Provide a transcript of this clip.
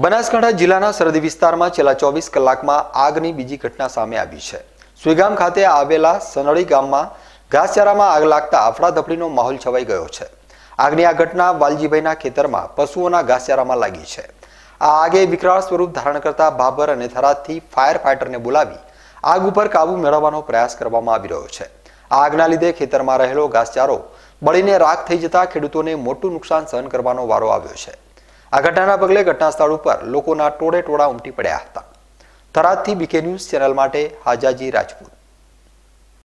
બનાસકાંઠા જિલ્લાના સરહદી વિસ્તારમાં છેલ્લા ચોવીસ કલાકમાં આગની બીજી ઘટના સામે આવી છે સુઈગામ ખાતે આવેલા સનળી ગામમાં ઘાસચારામાં આગ લાગતા અફડાધફડીનો માહોલ છવાઈ ગયો છે આગની આ ઘટના વાલજીભાઈના ખેતરમાં પશુઓના ઘાસચારામાં લાગી છે આ આગે વિકરાળ સ્વરૂપ ધારણ કરતા ભાભર અને થરાદથી ફાયર ફાઈટરને બોલાવી આગ ઉપર કાબુ મેળવવાનો પ્રયાસ કરવામાં આવી રહ્યો છે આ આગના લીધે ખેતરમાં રહેલો ઘાસચારો બળીને રાખ થઈ જતા ખેડૂતોને મોટું નુકસાન સહન કરવાનો વારો આવ્યો છે આ ઘટનાના પગલે ઘટનાસ્થળ ઉપર લોકોના ટોળે ટોળા ઉમટી પડ્યા હતા થરાદથી બીકે ન્યૂઝ ચેનલ માટે હાજાજી રાજપૂત